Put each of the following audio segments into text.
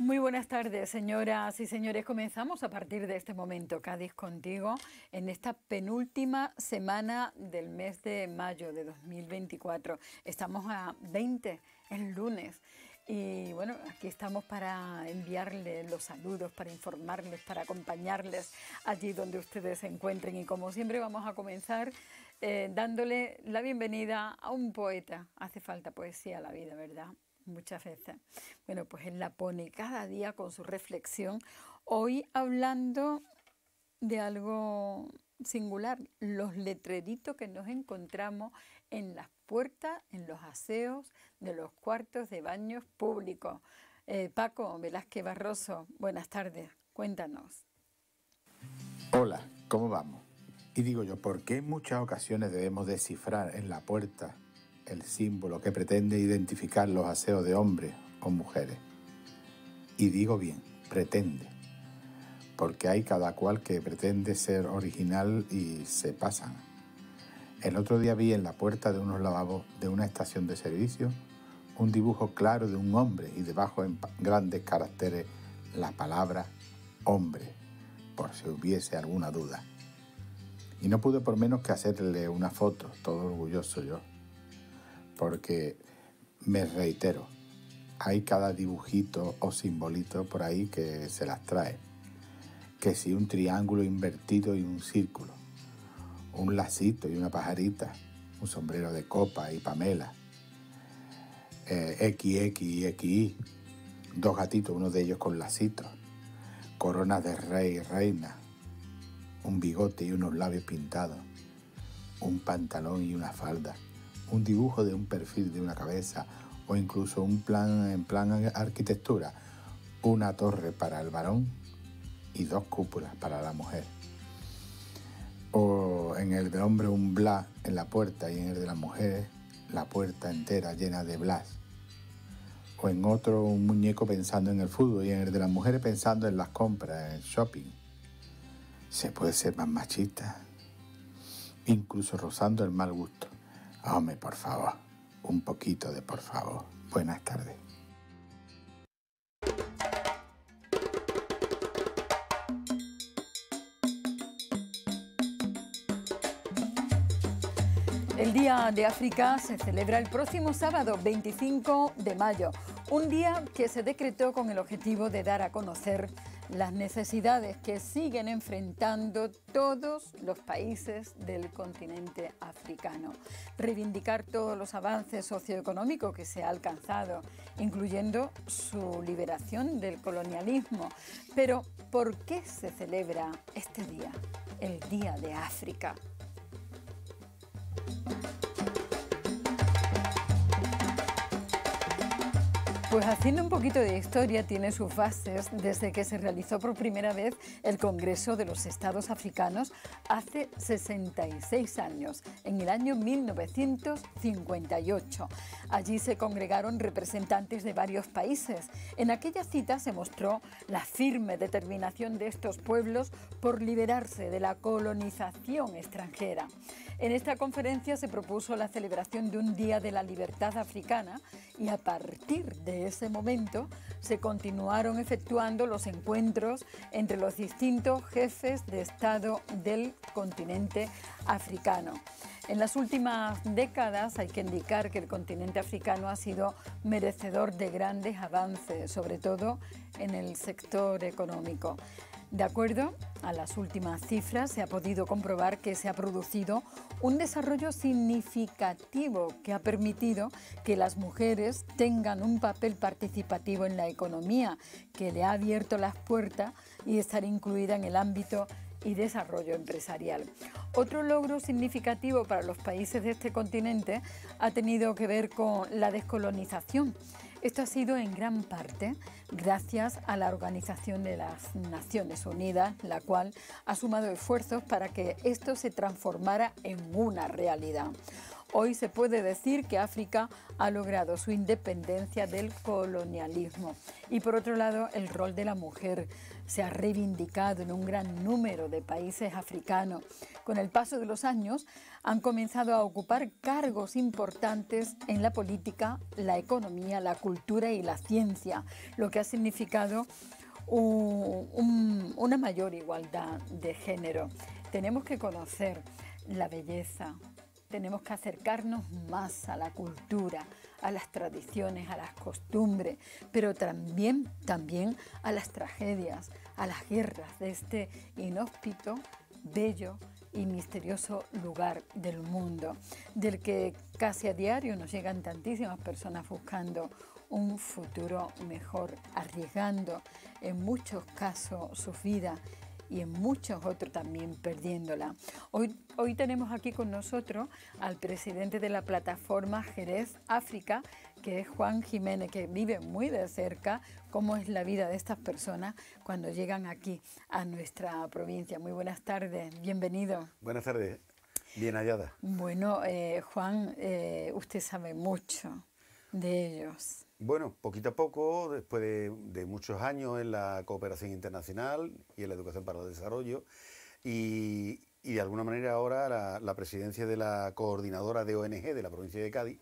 Muy buenas tardes, señoras y señores. Comenzamos a partir de este momento, Cádiz contigo, en esta penúltima semana del mes de mayo de 2024. Estamos a 20, el lunes. Y bueno, aquí estamos para enviarles los saludos, para informarles, para acompañarles allí donde ustedes se encuentren. Y como siempre vamos a comenzar eh, dándole la bienvenida a un poeta. Hace falta poesía a la vida, ¿verdad? muchas veces. Bueno, pues él la pone cada día con su reflexión. Hoy hablando de algo singular, los letreritos que nos encontramos en las puertas, en los aseos de los cuartos de baños públicos. Eh, Paco Velázquez Barroso, buenas tardes, cuéntanos. Hola, ¿cómo vamos? Y digo yo, ¿por qué en muchas ocasiones debemos descifrar en la puerta el símbolo que pretende identificar los aseos de hombres o mujeres. Y digo bien, pretende, porque hay cada cual que pretende ser original y se pasan. El otro día vi en la puerta de unos lavabos de una estación de servicio un dibujo claro de un hombre y debajo en grandes caracteres la palabra hombre, por si hubiese alguna duda. Y no pude por menos que hacerle una foto, todo orgulloso yo porque me reitero, hay cada dibujito o simbolito por ahí que se las trae. Que si un triángulo invertido y un círculo, un lacito y una pajarita, un sombrero de copa y pamela, eh, x, XX y dos gatitos, uno de ellos con lacito coronas de rey y reina, un bigote y unos labios pintados, un pantalón y una falda un dibujo de un perfil de una cabeza o incluso un plan en plan arquitectura, una torre para el varón y dos cúpulas para la mujer. O en el del hombre un blas en la puerta y en el de las mujeres la puerta entera llena de blas. O en otro un muñeco pensando en el fútbol y en el de la mujer pensando en las compras, en el shopping. Se puede ser más machista, incluso rozando el mal gusto. Hombre, por favor, un poquito de por favor. Buenas tardes. El Día de África se celebra el próximo sábado 25 de mayo, un día que se decretó con el objetivo de dar a conocer las necesidades que siguen enfrentando todos los países del continente africano. Reivindicar todos los avances socioeconómicos que se ha alcanzado, incluyendo su liberación del colonialismo. Pero, ¿por qué se celebra este día, el Día de África? Pues haciendo un poquito de historia, tiene sus bases desde que se realizó por primera vez el Congreso de los Estados Africanos hace 66 años, en el año 1958. Allí se congregaron representantes de varios países. En aquella cita se mostró la firme determinación de estos pueblos por liberarse de la colonización extranjera. En esta conferencia se propuso la celebración de un Día de la Libertad Africana y a partir de ese momento se continuaron efectuando los encuentros entre los distintos jefes de Estado del continente africano. En las últimas décadas hay que indicar que el continente africano ha sido merecedor de grandes avances, sobre todo en el sector económico. De acuerdo a las últimas cifras, se ha podido comprobar que se ha producido un desarrollo significativo que ha permitido que las mujeres tengan un papel participativo en la economía, que le ha abierto las puertas y estar incluida en el ámbito y desarrollo empresarial. Otro logro significativo para los países de este continente ha tenido que ver con la descolonización. Esto ha sido en gran parte gracias a la Organización de las Naciones Unidas, la cual ha sumado esfuerzos para que esto se transformara en una realidad. Hoy se puede decir que África ha logrado su independencia del colonialismo. Y por otro lado, el rol de la mujer se ha reivindicado en un gran número de países africanos. Con el paso de los años, han comenzado a ocupar cargos importantes en la política, la economía, la cultura y la ciencia, lo que ha significado una mayor igualdad de género. Tenemos que conocer la belleza, tenemos que acercarnos más a la cultura, a las tradiciones, a las costumbres, pero también, también a las tragedias, a las guerras de este inhóspito, bello y misterioso lugar del mundo, del que casi a diario nos llegan tantísimas personas buscando un futuro mejor, arriesgando en muchos casos su vida y en muchos otros también perdiéndola. Hoy, hoy tenemos aquí con nosotros al presidente de la plataforma Jerez África, que es Juan Jiménez, que vive muy de cerca cómo es la vida de estas personas cuando llegan aquí a nuestra provincia. Muy buenas tardes, bienvenido. Buenas tardes, bien hallada. Bueno, eh, Juan, eh, usted sabe mucho de ellos. Bueno, poquito a poco, después de, muchos años en la cooperación internacional y en la educación para el desarrollo, y, de alguna manera ahora la, presidencia de la coordinadora de ONG de la provincia de Cádiz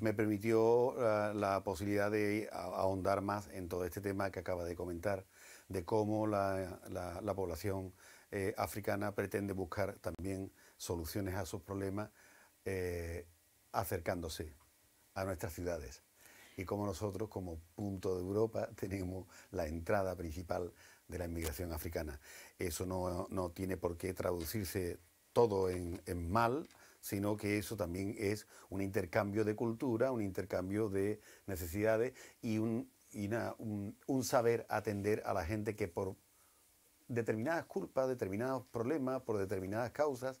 me permitió ah, la, posibilidad de ahondar más en todo este tema que acaba de comentar, de cómo la, población eh, africana pretende buscar también soluciones a sus problemas eh, acercándose a nuestras ciudades y como nosotros, como punto de Europa, tenemos la entrada principal de la inmigración africana. Eso no, tiene por qué traducirse todo en, mal, sino que eso también es un intercambio de cultura, un intercambio de necesidades y un saber atender a la gente que por determinadas culpas, determinados problemas, por determinadas causas,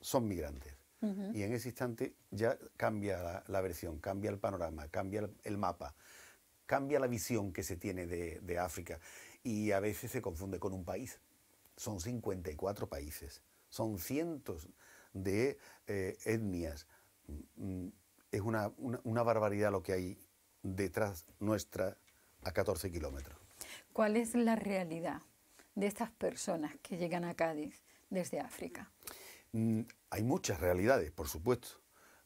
son migrantes y en ese instante ya cambia la, versión, cambia el panorama, cambia el, mapa, cambia la visión que se tiene de, África y a veces se confunde con un país. Son 54 países, son cientos de eh, etnias. Mm, mm, es una, una barbaridad lo que hay detrás nuestra a 14 kilómetros. ¿Cuál es la realidad de estas personas que llegan a Cádiz desde África? Mm, hay muchas realidades, por supuesto,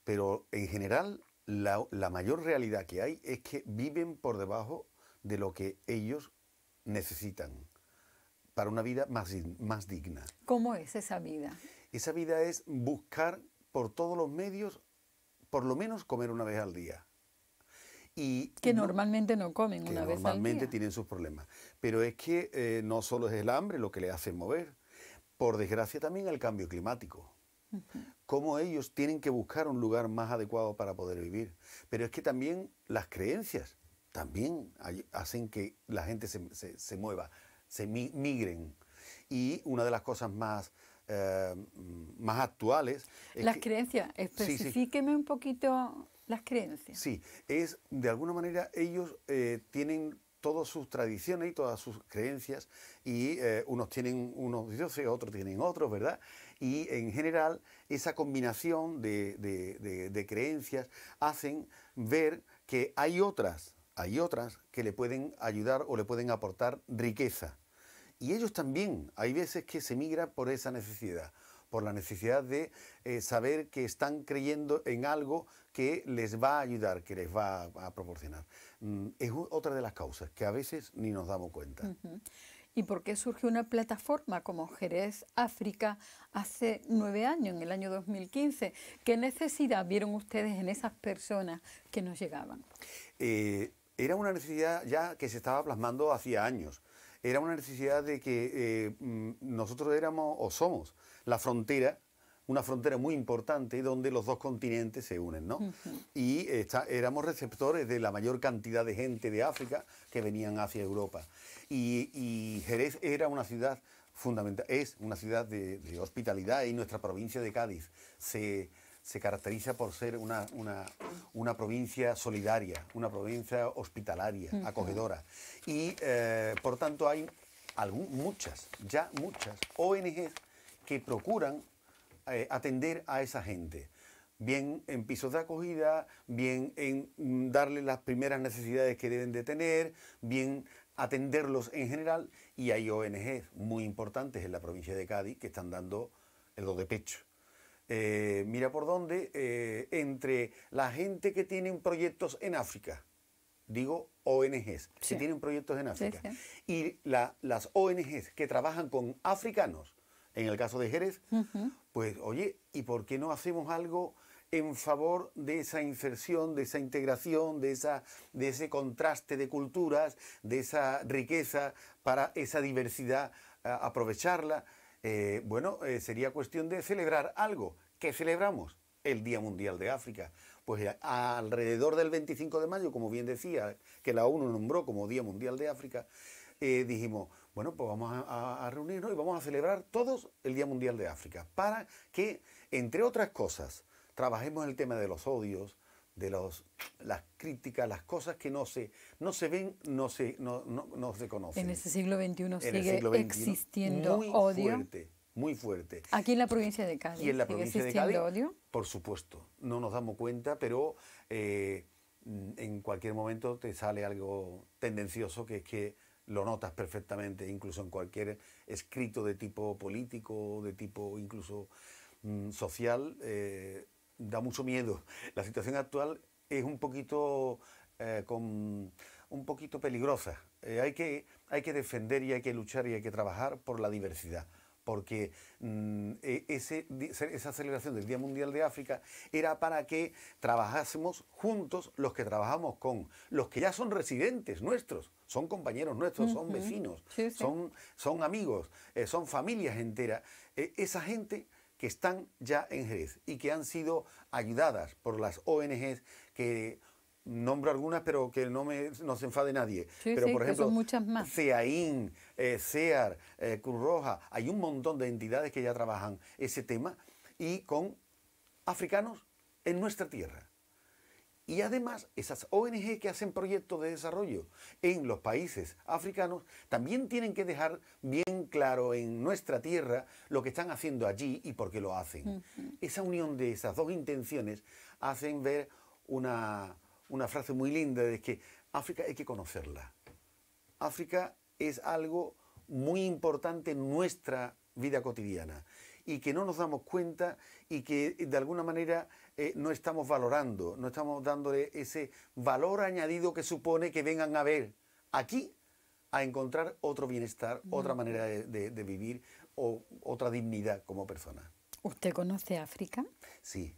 pero en general la, mayor realidad que hay es que viven por debajo de lo que ellos necesitan para una vida más, más digna. ¿Cómo es esa vida? Esa vida es buscar por todos los medios, por lo menos comer una vez al día. Y que normalmente no comen una vez al día. Normalmente tienen sus problemas. Pero es que eh, no solo es el hambre lo que le hace mover, por desgracia, también el cambio climático. Cómo ellos tienen que buscar un lugar más adecuado para poder vivir. Pero es que también las creencias también hacen que la gente se, mueva, se migren. Y una de las cosas más, eh, más actuales... las creencias, Especifíqueme un poquito las creencias. Sí, es de alguna manera ellos eh, tienen todas sus tradiciones y todas sus creencias y eh, unos tienen unos dioses, otros tienen otros, ¿verdad? Y en general esa combinación de, de creencias hacen ver que hay otras, hay otras que le pueden ayudar o le pueden aportar riqueza. Y ellos también, hay veces que se migran por esa necesidad por la necesidad de eh, saber que están creyendo en algo que les va a ayudar, que les va a, proporcionar. Mm, es otra de las causas que a veces ni nos damos cuenta. ¿Y por qué surge una plataforma como Jerez África hace nueve años, en el año 2015? ¿Qué necesidad vieron ustedes en esas personas que nos llegaban? Eh, era una necesidad ya que se estaba plasmando hacía años. Era una necesidad de que eh, mm, nosotros éramos o somos la frontera, una frontera muy importante donde los dos continentes se unen, ¿no? Y éramos receptores de la mayor cantidad de gente de África que venían hacia Europa. Y, Jerez era una ciudad fundamental, es una ciudad de, hospitalidad y nuestra provincia de Cádiz se, caracteriza por ser una, provincia solidaria, una provincia hospitalaria, acogedora. Y eh, por tanto hay muchas, ya muchas ONGs que procuran eh, atender a esa gente bien en pisos de acogida, bien en mm, darle las primeras necesidades que deben de tener, bien atenderlos en general. Y hay ONGs muy importantes en la provincia de Cádiz que están dando el do de pecho. Eh, mira por dónde, eh, entre la gente que tiene proyectos en África, digo ONGs, que tienen proyectos en África, y las ONGs que trabajan con africanos, en el caso de Jerez, pues oye, ¿y por qué no hacemos algo en favor de esa inserción, de esa integración, de, esa, de ese contraste de culturas, de esa riqueza para esa diversidad, aprovecharla? Eh, bueno, eh, sería cuestión de celebrar algo. ¿Qué celebramos? El Día Mundial de África. Pues eh, alrededor del 25 de mayo, como bien decía, que la ONU nombró como Día Mundial de África, dijimos, bueno, pues vamos a, reunirnos y vamos a celebrar todos el Día Mundial de África, para que, entre otras cosas, trabajemos el tema de los odios, de los, las críticas, las cosas que no se, no se ven, no se, no, se conocen. En este siglo XXI sigue existiendo existiendo muy Fuerte, muy fuerte. Aquí en la provincia de Cádiz. Y en la provincia de Cádiz, odio? por supuesto, no nos damos cuenta, pero eh, en cualquier momento te sale algo tendencioso que es que lo notas perfectamente, incluso en cualquier escrito de tipo político, de tipo incluso mm, social, eh, da mucho miedo. La situación actual es un poquito, eh, un poquito peligrosa. Eh, hay, que, hay que defender y hay que luchar y hay que trabajar por la diversidad porque mm, e, esa celebración del Día Mundial de África era para que trabajásemos juntos los que trabajamos con los que ya son residentes nuestros, son compañeros nuestros, son vecinos, Son, son amigos, eh, son familias enteras. E, esa gente que están ya en Jerez y que han sido ayudadas por las ONGs que nombro algunas, pero que no, me, se enfade nadie. pero, por ejemplo, muchas más. CEAIN, CEAR, eh, eh, Cruz Roja, hay un montón de entidades que ya trabajan ese tema y con africanos en nuestra tierra. Y además, esas ONG que hacen proyectos de desarrollo en los países africanos también tienen que dejar bien claro en nuestra tierra lo que están haciendo allí y por qué lo hacen. Esa unión de esas dos intenciones hacen ver una, una frase muy linda de que África hay que conocerla. África es algo muy importante en nuestra vida cotidiana y que no nos damos cuenta y que de alguna manera eh, no estamos valorando, no estamos dándole ese valor añadido que supone que vengan a ver aquí a encontrar otro bienestar, otra manera de, de, vivir o otra dignidad como persona. ¿Usted conoce África? Sí,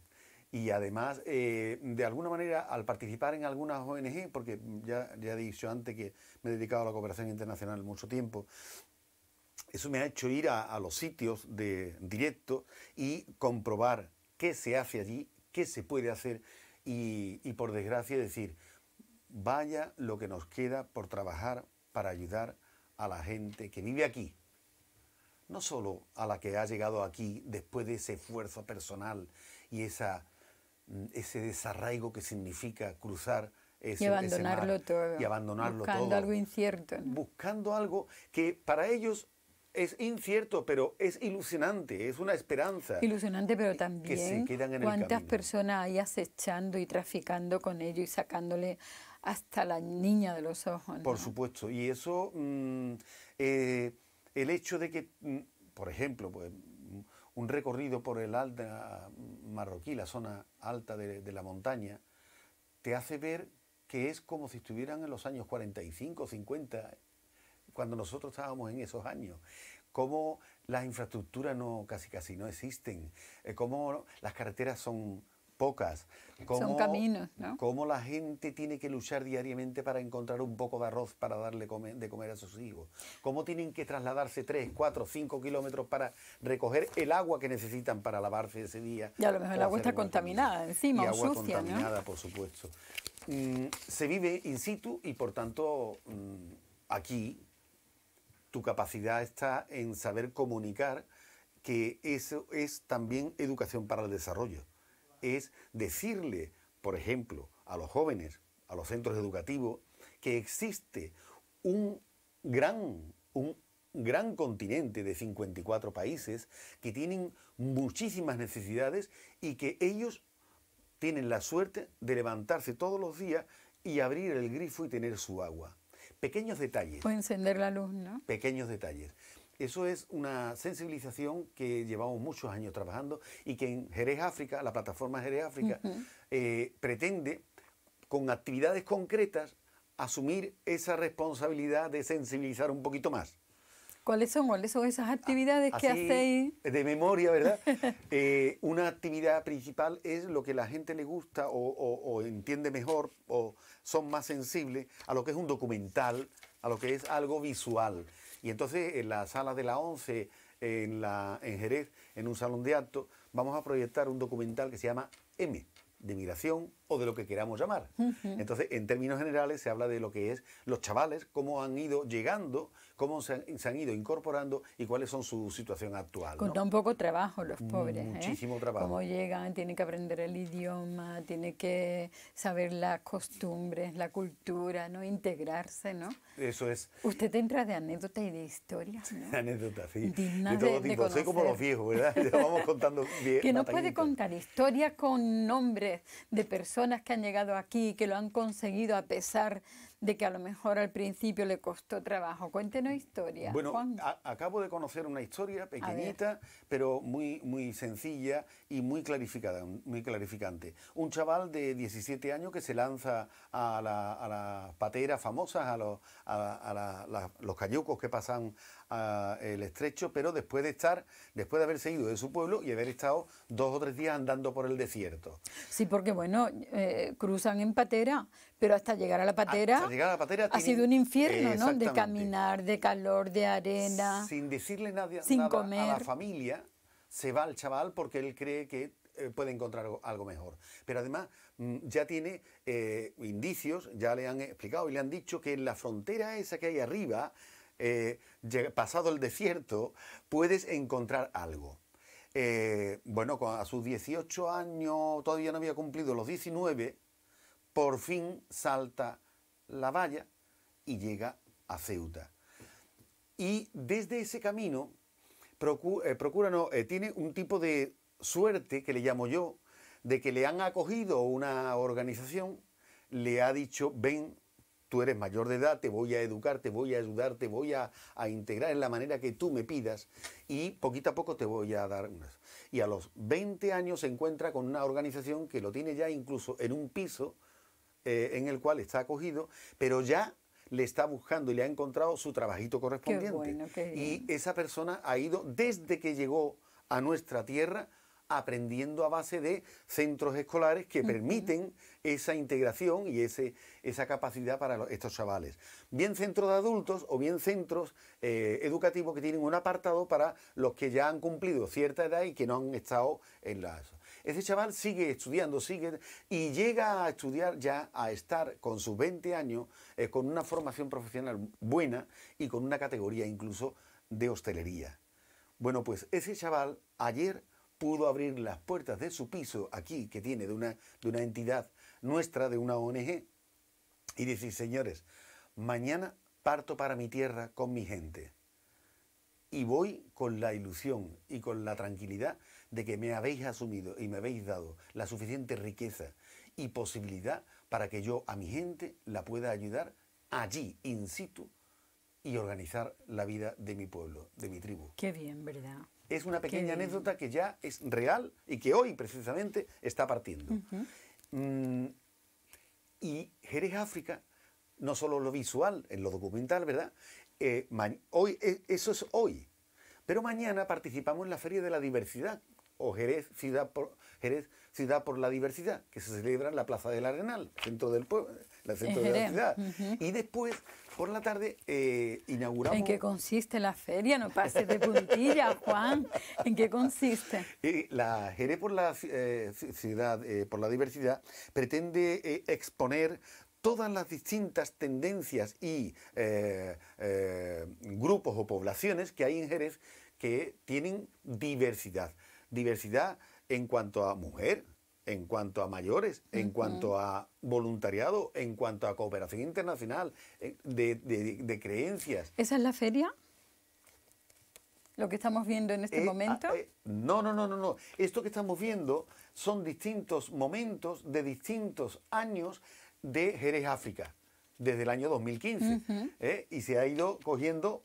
y además, eh, de alguna manera, al participar en algunas ONG, porque ya, ya he dicho antes que me he dedicado a la cooperación internacional mucho tiempo, eso me ha hecho ir a, los sitios de directo y comprobar qué se hace allí, qué se puede hacer y, y por desgracia decir, vaya lo que nos queda por trabajar para ayudar a la gente que vive aquí, no solo a la que ha llegado aquí después de ese esfuerzo personal y esa ese desarraigo que significa cruzar ese, y abandonarlo todo. Y abandonarlo buscando algo incierto. Buscando algo que para ellos es incierto, pero es ilusionante, es una esperanza. Ilusionante, pero también cuántas personas hay acechando y traficando con ellos y sacándole hasta la niña de los ojos. Por supuesto, y eso, mm, eh, el hecho de que, mm, por ejemplo, pues un recorrido por el alta marroquí, la zona alta de, la montaña, te hace ver que es como si estuvieran en los años 45, 50, cuando nosotros estábamos en esos años, cómo las infraestructuras no, casi casi no existen, eh, cómo las carreteras son pocas. Son caminos, ¿no? Cómo la gente tiene que luchar diariamente para encontrar un poco de arroz para darle de comer a sus hijos. Cómo tienen que trasladarse 3, 4, 5 kilómetros para recoger el agua que necesitan para lavarse ese día. Y a lo mejor el agua está contaminada encima, agua contaminada, por supuesto. Mm, se vive in situ y por tanto mm, aquí tu capacidad está en saber comunicar que eso es también educación para el desarrollo es decirle, por ejemplo, a los jóvenes, a los centros educativos, que existe un gran, un gran continente de 54 países que tienen muchísimas necesidades y que ellos tienen la suerte de levantarse todos los días y abrir el grifo y tener su agua. Pequeños detalles. Puede encender la luz, ¿no? Pequeños detalles. Eso es una sensibilización que llevamos muchos años trabajando y que en Jerez África, la plataforma Jerez África, eh, pretende con actividades concretas asumir esa responsabilidad de sensibilizar un poquito más. ¿Cuáles son, ¿Cuáles son esas actividades que hacéis? De memoria, ¿verdad? Eh, una actividad principal es lo que la gente le gusta o, entiende mejor o son más sensibles a lo que es un documental, a lo que es algo visual. Y entonces en la sala de la 11, en, la, en Jerez, en un salón de actos, vamos a proyectar un documental que se llama M, de migración, o de lo que queramos llamar. Entonces, en términos generales, se habla de lo que es los chavales, cómo han ido llegando, cómo se han, ido incorporando y cuáles son su situación actual. Con un tan poco trabajo los pobres. ¿eh? Muchísimo trabajo. Cómo llegan, tienen que aprender el idioma, tienen que saber las costumbres, la cultura, ¿no? Integrarse, ¿no? Eso es. Usted te entra de anécdota y de historia ¿no? anécdotas, sí. de todo tipo. Soy como los viejos, ¿verdad? vamos contando bien. Que no puede contar historias con nombres de personas personas que han llegado aquí, que lo han conseguido a pesar de que a lo mejor al principio le costó trabajo. Cuéntenos historia. Bueno, Juan. acabo de conocer una historia pequeñita, pero muy, muy sencilla y muy clarificada, muy clarificante. Un chaval de 17 años que se lanza a las pateras famosas, a los, a, los cayucos que pasan el estrecho, pero después de estar, después de haber seguido de su pueblo y haber estado dos o tres días andando por el desierto. Sí, porque bueno, eh, cruzan en patera, pero hasta llegar a la patera, ha sido un infierno, ¿no? De caminar, de calor, de arena. Sin decirle nadie, sin nada a la familia, se va el chaval porque él cree que eh, puede encontrar algo mejor. Pero además mm, ya tiene eh, indicios, ya le han explicado y le han dicho que en la frontera esa que hay arriba, eh, pasado el desierto, puedes encontrar algo. bueno, a sus 18 años, todavía no había cumplido los 19, por fin salta la valla y llega a Ceuta. Y desde ese camino, eh, procura, eh, tiene un tipo de suerte que le llamo yo, de que le han acogido una organización, le ha dicho, ven, tú eres mayor de edad, te voy a educar, te voy a ayudar, te voy a, a integrar en la manera que tú me pidas y poquito a poco te voy a dar unas. Y a los 20 años se encuentra con una organización que lo tiene ya incluso en un piso eh, en el cual está acogido, pero ya le está buscando y le ha encontrado su trabajito correspondiente. y esa persona ha ido desde que llegó a nuestra tierra aprendiendo a base de centros escolares que permiten esa integración y ese, esa capacidad para estos chavales. Bien centros de adultos o bien centros eh, educativos que tienen un apartado para los que ya han cumplido cierta edad y que no han estado en las ese chaval sigue estudiando, sigue y llega a estudiar ya, a estar con sus 20 años, eh, con una formación profesional buena y con una categoría incluso de hostelería. Bueno, pues ese chaval ayer pudo abrir las puertas de su piso aquí, que tiene de una, de una entidad nuestra, de una ONG, y decir, señores, mañana parto para mi tierra con mi gente. Y voy con la ilusión y con la tranquilidad de que me habéis asumido y me habéis dado la suficiente riqueza y posibilidad para que yo a mi gente la pueda ayudar allí, in situ, y organizar la vida de mi pueblo, de mi tribu. Qué bien, ¿verdad? Es una pequeña anécdota que ya es real y que hoy precisamente está partiendo. Mm, y Jerez África, no solo lo visual, en lo documental, ¿verdad? Eh, hoy, eh, eso es hoy. Pero mañana participamos en la Feria de la Diversidad, o Jerez ciudad, por, ciudad por la Diversidad, que se celebra en la Plaza del Arenal, centro del pueblo, la centro de la ciudad. Y después, por la tarde, inauguramos... Eh, ¿En qué consiste la feria? No pases de puntilla, Juan. ¿En qué consiste? Eh, la Jerez por la eh, Ciudad, por la Diversidad, pretende exponer todas las distintas tendencias y grupos o poblaciones que hay en Jerez que tienen diversidad diversidad en cuanto a mujer, en cuanto a mayores, en cuanto a voluntariado, en cuanto a cooperación internacional, de, creencias. ¿Esa es la feria? ¿Lo que estamos viendo en este momento? no, no, no, no, no. Esto que estamos viendo son distintos momentos de distintos años de Jerez África, desde el año 2015. y se ha ido cogiendo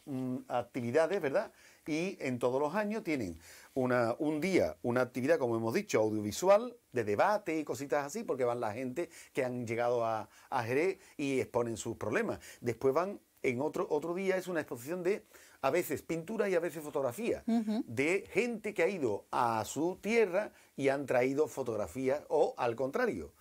actividades, ¿verdad? y en todos los años tienen un día, una actividad, como hemos dicho, audiovisual, de debate y cositas así, porque van la gente que han llegado a, a Jerez y exponen sus problemas. Después van en otro, otro día, es una exposición de a veces pintura y a veces fotografía, de gente que ha ido a su tierra y han traído fotografía o al contrario,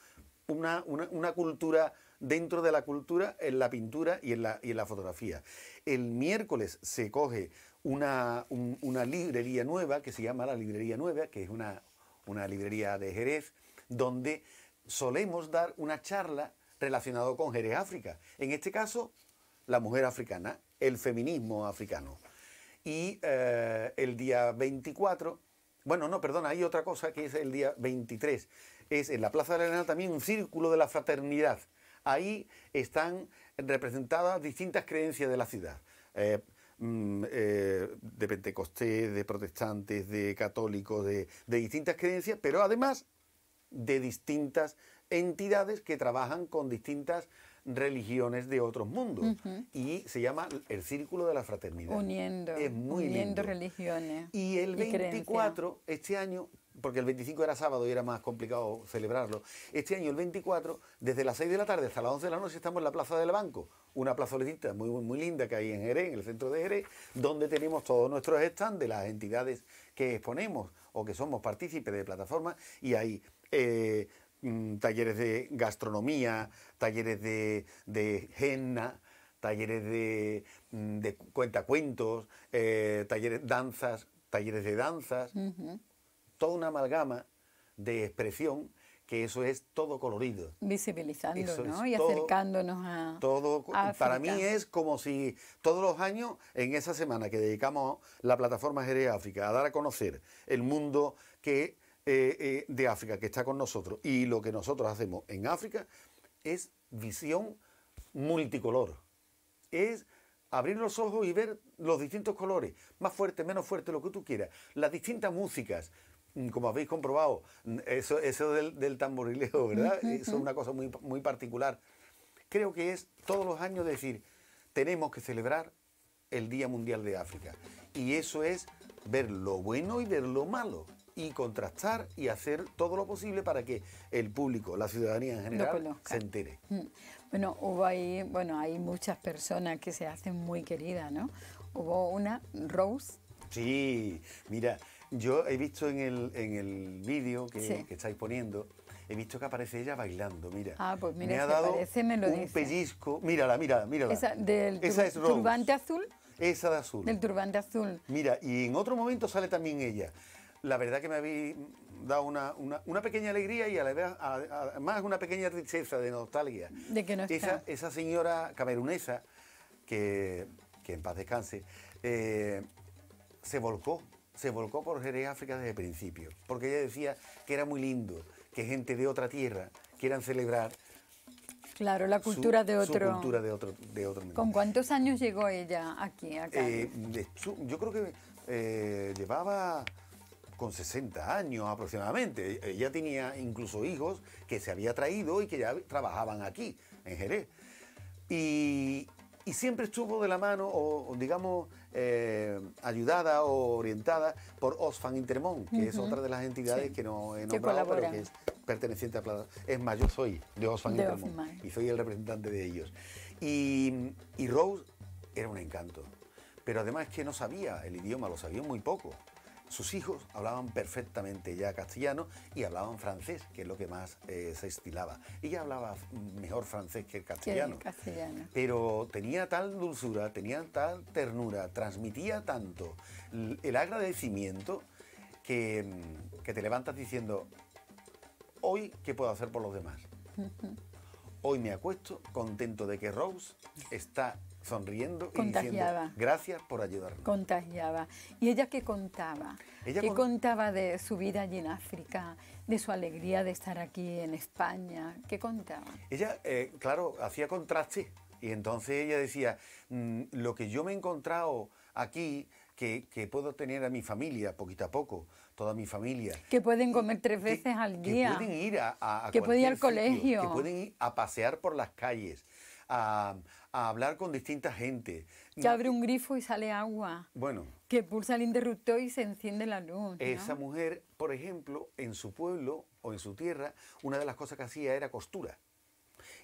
una, una, una cultura dentro de la cultura en la pintura y en la, y en la fotografía. El miércoles se coge una, una librería nueva que se llama la Librería Nueva, que es una, una librería de Jerez, donde solemos dar una charla relacionada con Jerez África. En este caso, la mujer africana, el feminismo africano. Y eh, el día 24, bueno, no, perdón, hay otra cosa que es el día 23, es en la Plaza de la Arena también un círculo de la fraternidad. Ahí están representadas distintas creencias de la ciudad. Eh, Mm, eh, de pentecostés, de protestantes, de católicos, de, distintas creencias, pero además de distintas entidades que trabajan con distintas religiones de otros mundos. Y se llama el Círculo de la Fraternidad. Uniendo. Es muy uniendo religiones. Y el 24, este año, porque el 25 era sábado y era más complicado celebrarlo, este año el 24, desde las 6 de la tarde hasta las 11 de la noche estamos en la Plaza del Banco una plazoletita muy, muy, linda que hay en Jerez, en el centro de Jerez, donde tenemos todos nuestros stands de las entidades que exponemos o que somos partícipes de plataformas y hay eh, mm, talleres de gastronomía, talleres de, de talleres de, mm, de cuentacuentos, eh, talleres danzas, talleres de danzas, toda una amalgama de expresión que eso es todo colorido. Visibilizando, Y acercándonos a. Todo, para mí es como si todos los años, en esa semana que dedicamos la plataforma Jerez África a dar a conocer el mundo que, eh, eh, de África que está con nosotros y lo que nosotros hacemos en África, es visión multicolor. Es abrir los ojos y ver los distintos colores, más fuerte, menos fuerte, lo que tú quieras, las distintas músicas, Mm, como habéis comprobado, mm, eso, eso del, tamborileo, ¿verdad? es una cosa muy, muy particular. Creo que es todos los años decir, tenemos que celebrar el Día Mundial de África. Y eso es ver lo bueno y ver lo malo. Y contrastar y hacer todo lo posible para que el público, la ciudadanía en general, se entere. Mm. Bueno, hubo ahí, bueno, hay muchas personas que se hacen muy queridas, ¿no? Hubo una, Rose. Sí, mira, yo he visto en el, vídeo que, estáis poniendo, he visto que aparece ella bailando, mira. Ah, pues mira, me ha dado un pellizco. Mírala, mírala, mírala. Esa, del es Rose. turbante azul. Esa de azul. Del turbante azul. Mira, y en otro momento sale también ella. La verdad que me habéis dado una, pequeña alegría y además una pequeña tristeza de nostalgia. De que no está. Esa, señora camerunesa, que, en paz descanse, eh, se volcó se volcó por Jerez África desde el principio, porque ella decía que era muy lindo que gente de otra tierra quieran celebrar. Claro, la cultura de otro. Su cultura de otro, de otro ¿Con cuántos años llegó ella aquí? Acá? Eh, yo creo que eh, llevaba con 60 años aproximadamente. Ella tenía incluso hijos que se había traído y que ya trabajaban aquí, en Jerez. Y, y siempre estuvo de la mano, o digamos, eh, ayudada o orientada por Osfan Intermont que es otra de las entidades que no he nombrado, pero que es perteneciente a Plata. Es más, yo soy de Osfan Intermont y soy el representante de ellos. Y, Rose era un encanto, pero además es que no sabía el idioma, lo sabía muy poco sus hijos hablaban perfectamente ya castellano y hablaban francés, que es lo que más eh, se estilaba. Ella hablaba mejor francés que el castellano. Pero tenía tal dulzura, tenía tal ternura, transmitía tanto el agradecimiento que, mm, que te levantas diciendo, hoy, ¿qué puedo hacer por los demás? Hoy me acuesto contento de que Rose está sonriendo y diciendo gracias por ayudarme. Contagiaba. ¿Y ella qué contaba? Ella ¿Qué contaba de su vida allí en África, de su alegría de estar aquí en España? ¿Qué contaba? Ella, eh, claro, hacía contrastes y entonces ella decía, mm, lo que yo me he encontrado aquí, que, puedo tener a mi familia poquito a poco, toda mi familia. Que pueden comer tres veces al día. Que pueden ir a, que pueden ir al colegio. que pueden ir a pasear por las calles, a, a hablar con distinta gente. Que abre un grifo y sale agua. Bueno. Que pulsa el interruptor y se enciende la luz. Esa mujer, por ejemplo, en su pueblo o en su tierra, una de las cosas que hacía era costura.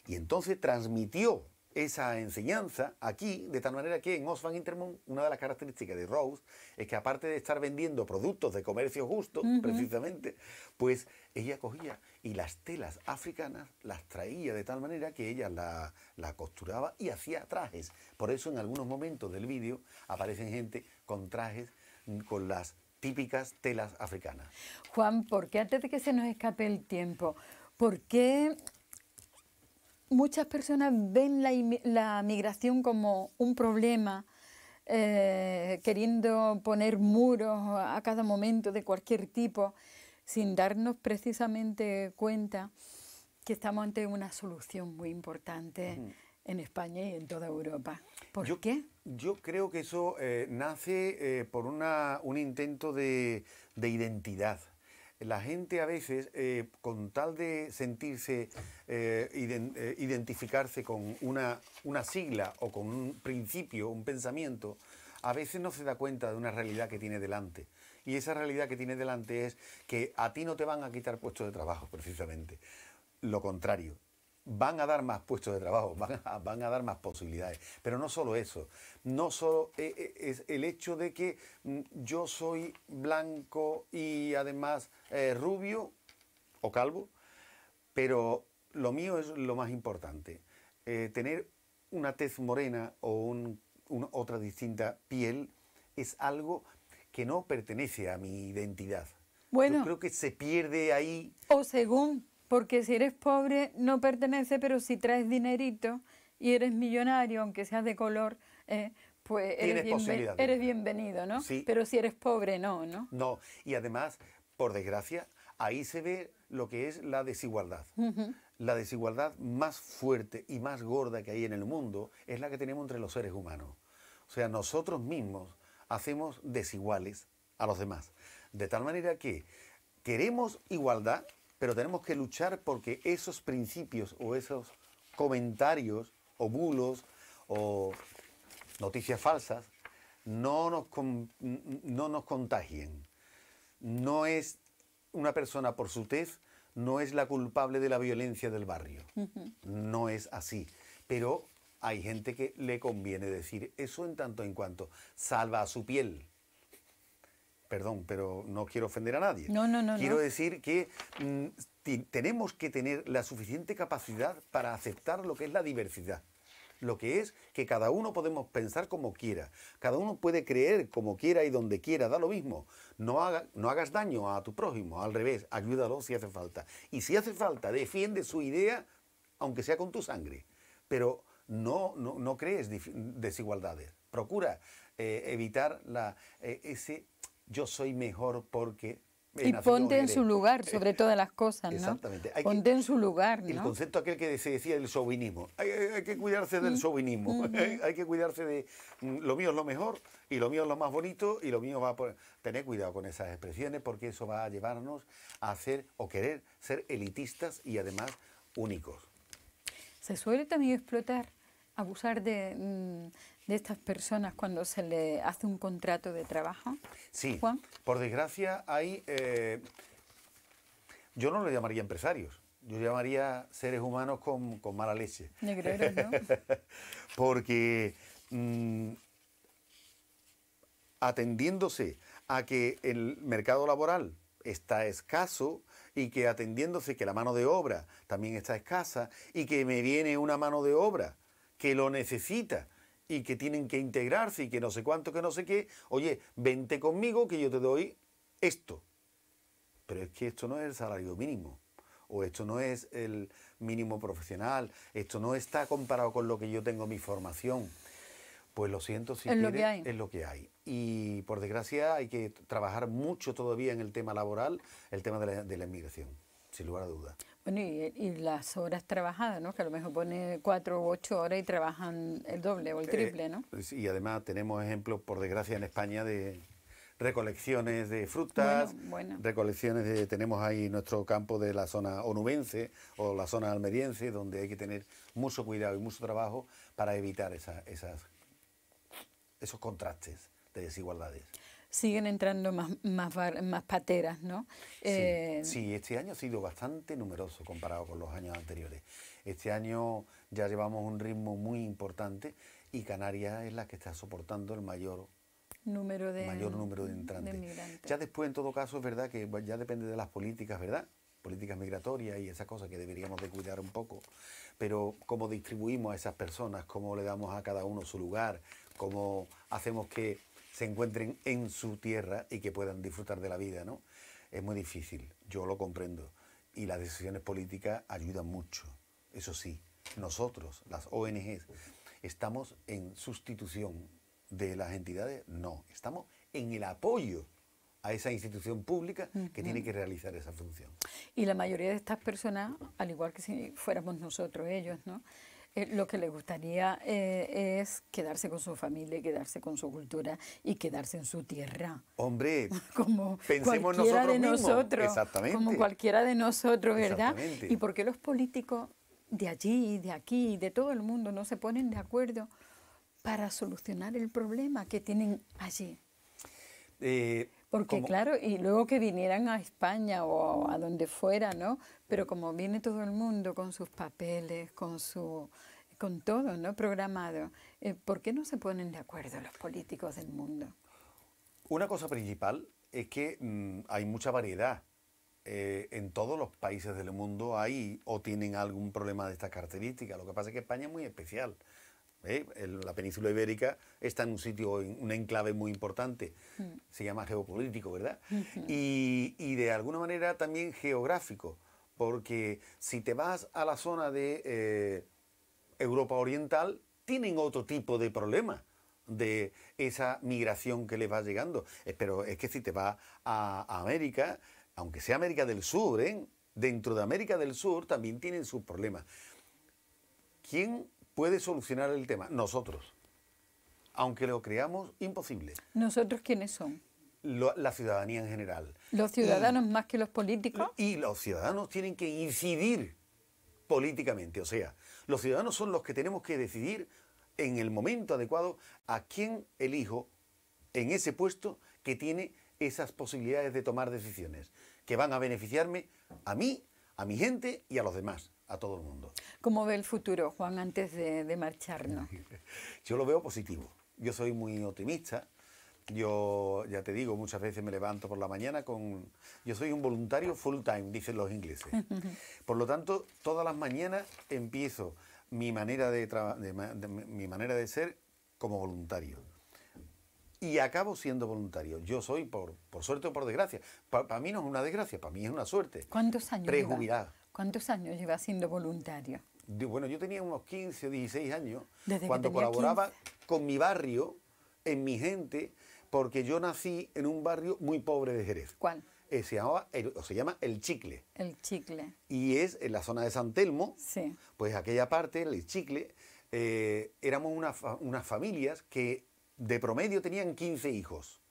Y entonces transmitió esa enseñanza aquí, de tal manera que en Oxfam Intermont una de las características de Rose es que aparte de estar vendiendo productos de comercio justo, precisamente, pues ella cogía y las telas africanas las traía de tal manera que ella la, costuraba y hacía trajes. Por eso en algunos momentos del vídeo aparecen gente con trajes mm, con las típicas telas africanas. Juan, porque antes de que se nos escape el tiempo, ¿por qué muchas personas ven la, migración como un problema, eh, queriendo poner muros a cada momento de cualquier tipo, sin darnos precisamente cuenta que estamos ante una solución muy importante. en España y en toda Europa. ¿Por qué? Yo creo que eso eh, nace eh, por un intento de identidad la gente a veces, eh, con tal de sentirse, eh, eh, identificarse con una, una sigla o con un principio, un pensamiento, a veces no se da cuenta de una realidad que tiene delante. Y esa realidad que tiene delante es que a ti no te van a quitar puestos de trabajo, precisamente. Lo contrario, van a dar más puestos de trabajo, van a, dar más posibilidades. Pero no solo eso, no solo eh, eh, es el hecho de que mm, yo soy blanco y además eh, rubio o calvo, pero lo mío es lo más importante. tener una tez morena o otra distinta piel es algo que no pertenece a mi identidad. Bueno. creo que se pierde ahí. O según porque si eres pobre no pertenece, pero si traes dinerito y eres millonario, aunque seas de color, eh, pues eres, eres bienvenido, ¿no? Pero si eres pobre, no, ¿no? No, y además, por desgracia, ahí se ve lo que es la desigualdad. La desigualdad más fuerte y más gorda que hay en el mundo es la que tenemos entre los seres humanos. O sea, nosotros mismos hacemos desiguales a los demás. De tal manera que queremos igualdad, pero tenemos que luchar porque esos principios o esos comentarios o bulos o noticias falsas no nos, no nos contagien. No es una persona por su tez, no es la culpable de la violencia del barrio. No es así. Pero hay gente que le conviene decir eso en tanto en cuanto salva a su piel perdón, pero no quiero ofender a nadie. No, no, no. Quiero decir que mm, tenemos que tener la suficiente capacidad para aceptar lo que es la diversidad. Lo que es que cada uno podemos pensar como quiera, cada uno puede creer como quiera y donde quiera, da lo mismo. No, hagas daño a tu prójimo, al revés, ayúdalo si hace falta. Y si hace falta, defiende su idea, aunque sea con tu sangre. Pero no, no, crees desigualdades. Procura eh, evitar la, eh, ese yo soy mejor porque... Y ponte en su lugar, sobre todas las cosas, ¿no? Exactamente. ponte en su lugar, ¿no? El concepto aquel que se decía del sovinismo. Hay, que cuidarse del sovinismo. Mm, mm. hay que cuidarse de mm, lo mío es lo mejor y lo mío es lo más bonito y lo mío va a... Poner... Tener cuidado con esas expresiones porque eso va a llevarnos a hacer o querer ser elitistas y además únicos. Se suele también explotar, abusar de de estas personas cuando se le hace un contrato de trabajo? Sí, por desgracia hay, eh, yo no lo llamaría empresarios, yo llamaría seres humanos con, mala leche. Negreros, ¿no? Porque mm, atendiéndose a que el mercado laboral está escaso y que atendiéndose que la mano de obra también está escasa y que me viene una mano de obra que lo necesita, y que tienen que integrarse y que no sé cuánto, que no sé qué, oye, vente conmigo que yo te doy esto. Pero es que esto no es el salario mínimo, o esto no es el mínimo profesional, esto no está comparado con lo que yo tengo mi formación. Pues lo siento, si es lo que hay. es lo que hay. Y por desgracia hay que trabajar mucho todavía en el tema laboral, el tema de la, de la inmigración, sin lugar a dudas. Eh, y, las horas trabajadas, ¿no? Que a lo mejor pone cuatro u ocho horas y trabajan el doble o el eh, triple, ¿no? Pues, y además tenemos ejemplos, por desgracia, en España de recolecciones de frutas, recolecciones de... Tenemos ahí nuestro campo de la zona onubense o la zona almeriense, donde hay que tener mucho cuidado y mucho trabajo para evitar esas, esos contrastes de desigualdades siguen entrando más, más, pateras, ¿no? Eh, sí, este año ha sido bastante numeroso comparado con los años anteriores. Este año ya llevamos un ritmo muy importante y Canarias es la que está soportando el mayor número de, mayor número de entrantes. ya después, en todo caso, es verdad que ya depende de las políticas, ¿verdad? Políticas migratorias y esas cosas que deberíamos de cuidar un poco. Pero cómo distribuimos a esas personas, cómo le damos a cada uno su lugar, cómo hacemos que se encuentren en su tierra y que puedan disfrutar de la vida, ¿no? Es muy difícil, yo lo comprendo. Y las decisiones políticas ayudan mucho, eso sí. Nosotros, las ONGs, estamos en sustitución de las entidades, no, estamos en el apoyo a esa institución pública que tiene que realizar esa función. Y la mayoría de estas personas, al igual que si fuéramos nosotros ellos, ¿no? Eh, lo que le gustaría eh, es quedarse con su familia, quedarse con su cultura y quedarse en su tierra. Hombre, como pensemos nosotros nosotros, como cualquiera de nosotros, ¿verdad? ¿Y por qué los políticos de allí, de aquí, de todo el mundo no se ponen de acuerdo para solucionar el problema que tienen allí? Eh, porque claro, y luego que vinieran a España o a donde fuera, ¿no? Pero como viene todo el mundo con sus papeles, con su con todo, ¿no? Programado. Eh, ¿Por qué no se ponen de acuerdo los políticos del mundo? Una cosa principal es que mm, hay mucha variedad. Eh, en todos los países del mundo hay o tienen algún problema de esta característica. Lo que pasa es que España es muy especial. ¿eh? La península ibérica está en un sitio, en un enclave muy importante, mm. se llama geopolítico, ¿verdad? y, de alguna manera también geográfico, porque si te vas a la zona de eh, Europa Oriental, tienen otro tipo de problema, de esa migración que les va llegando. Eh, pero es que si te vas a, América, aunque sea América del Sur, dentro de América del Sur también tienen sus problemas. ¿Quién puede solucionar el tema. Nosotros. Aunque lo creamos imposible. ¿Nosotros quiénes son? la ciudadanía en general. ¿Los ciudadanos más que los políticos? Y los ciudadanos tienen que incidir políticamente. O sea, los ciudadanos son los que tenemos que decidir en el momento adecuado a quién elijo en ese puesto que tiene esas posibilidades de tomar decisiones que van a beneficiarme a mí, a mi gente y a los demás a todo el mundo. ¿Cómo ve el futuro, Juan, antes de, marcharnos? Yo lo veo positivo. Yo soy muy optimista. Yo ya te digo, muchas veces me levanto por la mañana con... Yo soy un voluntario full time, dicen los ingleses. Por lo tanto, todas las mañanas empiezo mi manera de, de, mi manera de ser como voluntario. Y acabo siendo voluntario. Yo soy, por, por suerte o por desgracia. Para mí no es una desgracia, para mí es una suerte. ¿Cuántos años? Prejubilado. ¿Cuántos años llevas siendo voluntario? Bueno, yo tenía unos 15, 16 años cuando colaboraba con mi barrio, en mi gente, porque yo nací en un barrio muy pobre de Jerez. ¿Cuál? Eh, se, o se llama El Chicle. El Chicle. Y es en la zona de San Telmo. Sí. Pues aquella parte, El Chicle, eh, éramos unas familias que de promedio tenían 15 hijos.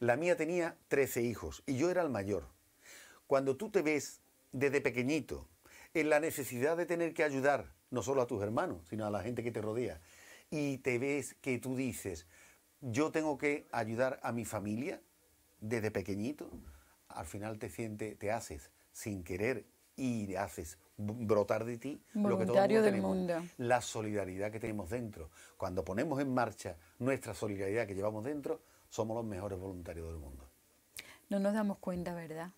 La mía tenía 13 hijos y yo era el mayor. Cuando tú te ves desde pequeñito, en la necesidad de tener que ayudar no solo a tus hermanos, sino a la gente que te rodea, y te ves que tú dices, yo tengo que ayudar a mi familia desde pequeñito, al final te sientes, te haces sin querer y haces brotar de ti lo que del mundo. la solidaridad que tenemos dentro. Cuando ponemos en marcha nuestra solidaridad que llevamos dentro, somos los mejores voluntarios del mundo. No nos damos cuenta, ¿verdad?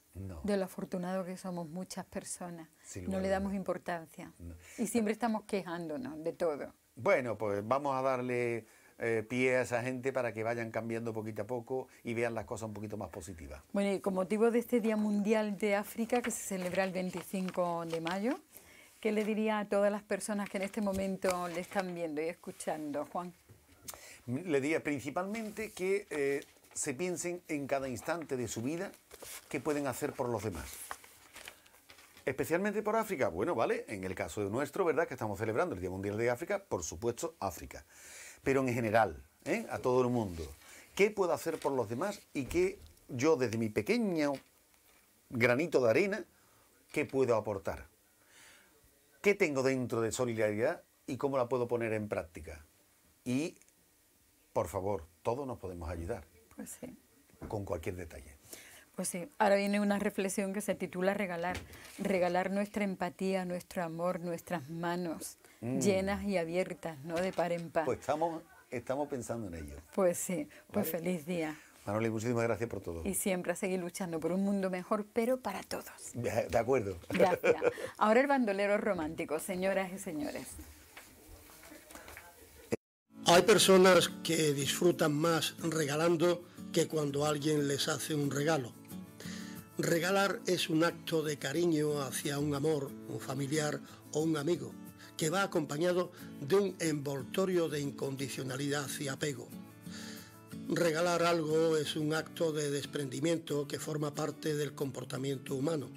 De lo afortunado que somos muchas personas. No le damos importancia. Y siempre estamos quejándonos de todo. Bueno, pues vamos a darle eh, pie a esa gente para que vayan cambiando poquito a poco y vean las cosas un poquito más positivas. Bueno, y con motivo de este Día Mundial de África que se celebra el 25 de mayo, ¿qué le diría a todas las personas que en este momento le están viendo y escuchando, Juan? Le diría principalmente que eh, se piensen en cada instante de su vida qué pueden hacer por los demás. Especialmente por África. Bueno, vale, en el caso de nuestro, ¿verdad? Que estamos celebrando el Día Mundial de África, por supuesto, África. Pero en general, ¿eh? a todo el mundo. ¿Qué puedo hacer por los demás y qué yo desde mi pequeño granito de arena, qué puedo aportar? ¿Qué tengo dentro de solidaridad y cómo la puedo poner en práctica? Y, por favor, todos nos podemos ayudar. Pues sí. Con cualquier detalle. Pues sí, ahora viene una reflexión que se titula Regalar. Regalar nuestra empatía, nuestro amor, nuestras manos mm. llenas y abiertas, ¿no? De par en par. Pues estamos, estamos pensando en ello. Pues sí, pues feliz día. muchísimas gracias por todo. Y siempre a seguir luchando por un mundo mejor, pero para todos. De acuerdo. Gracias. Ahora el bandolero romántico, señoras y señores. Hay personas que disfrutan más regalando que cuando alguien les hace un regalo. Regalar es un acto de cariño hacia un amor, un familiar o un amigo, que va acompañado de un envoltorio de incondicionalidad y apego. Regalar algo es un acto de desprendimiento que forma parte del comportamiento humano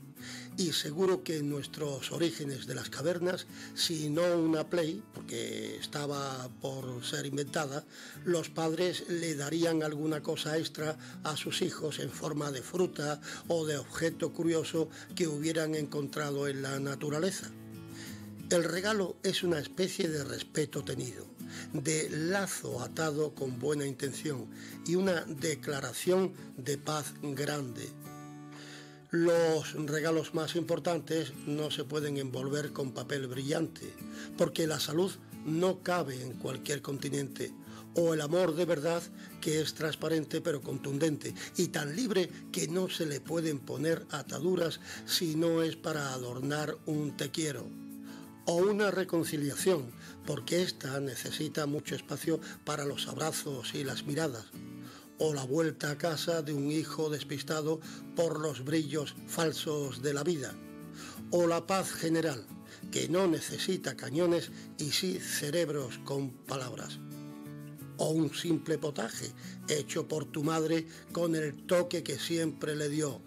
y seguro que en nuestros orígenes de las cavernas, si no una play, porque estaba por ser inventada, los padres le darían alguna cosa extra a sus hijos en forma de fruta o de objeto curioso que hubieran encontrado en la naturaleza. El regalo es una especie de respeto tenido, de lazo atado con buena intención y una declaración de paz grande los regalos más importantes no se pueden envolver con papel brillante, porque la salud no cabe en cualquier continente, o el amor de verdad que es transparente pero contundente y tan libre que no se le pueden poner ataduras si no es para adornar un te quiero, o una reconciliación, porque ésta necesita mucho espacio para los abrazos y las miradas o la vuelta a casa de un hijo despistado por los brillos falsos de la vida, o la paz general, que no necesita cañones y sí cerebros con palabras, o un simple potaje hecho por tu madre con el toque que siempre le dio.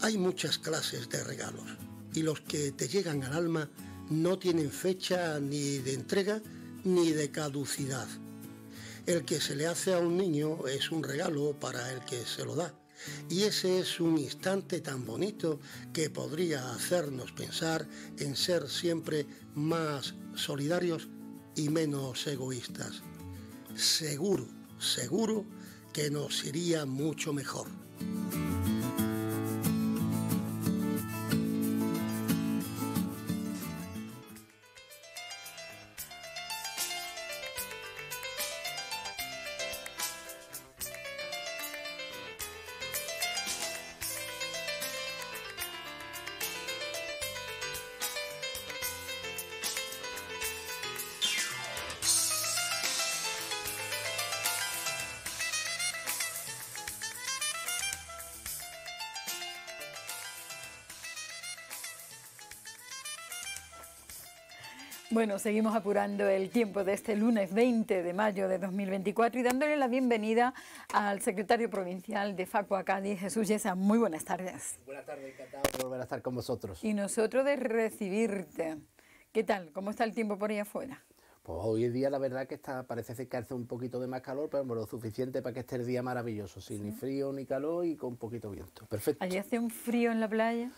Hay muchas clases de regalos y los que te llegan al alma no tienen fecha ni de entrega ni de caducidad. El que se le hace a un niño es un regalo para el que se lo da. Y ese es un instante tan bonito que podría hacernos pensar en ser siempre más solidarios y menos egoístas. Seguro, seguro que nos iría mucho mejor. Bueno, seguimos apurando el tiempo de este lunes 20 de mayo de 2024 y dándole la bienvenida al secretario provincial de Facua Cádiz, Jesús Yesa. Muy buenas tardes. Buenas tardes, encantado de volver a estar con vosotros. Y nosotros de recibirte. ¿Qué tal? ¿Cómo está el tiempo por ahí afuera? Pues hoy en día la verdad que está, parece que hace un poquito de más calor, pero lo suficiente para que esté el día maravilloso, sin ni frío ni calor y con poquito viento. Perfecto. ¿Allí hace un frío en la playa?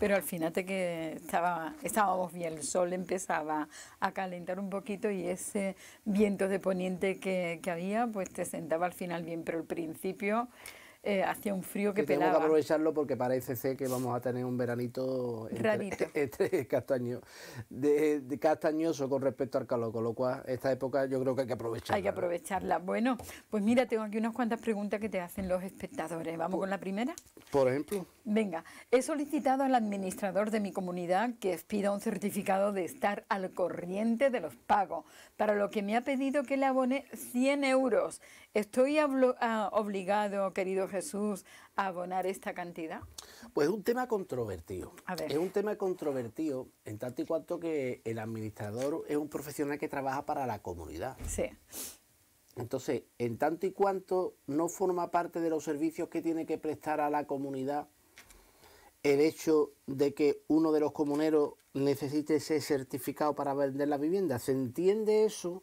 Pero al final que estaba, estábamos bien, el sol empezaba a calentar un poquito y ese viento de poniente que, que había, pues te sentaba al final bien, pero al principio eh, hacía un frío que, que aprovecharlo porque parece ser que vamos a tener un veranito entre, de, castañoso con respecto al calor, con lo cual esta época yo creo que hay que aprovecharla. Hay que aprovecharla. Bueno, pues mira, tengo aquí unas cuantas preguntas que te hacen los espectadores. ¿Vamos pues con la primera? Por ejemplo. Venga, he solicitado al administrador de mi comunidad que pida un certificado de estar al corriente de los pagos, para lo que me ha pedido que le abone 100 euros. Estoy ah, obligado, queridos Jesús abonar esta cantidad? Pues es un tema controvertido. Es un tema controvertido en tanto y cuanto que el administrador es un profesional que trabaja para la comunidad. Sí. Entonces, en tanto y cuanto no forma parte de los servicios que tiene que prestar a la comunidad, el hecho de que uno de los comuneros necesite ese certificado para vender la vivienda, ¿se entiende eso?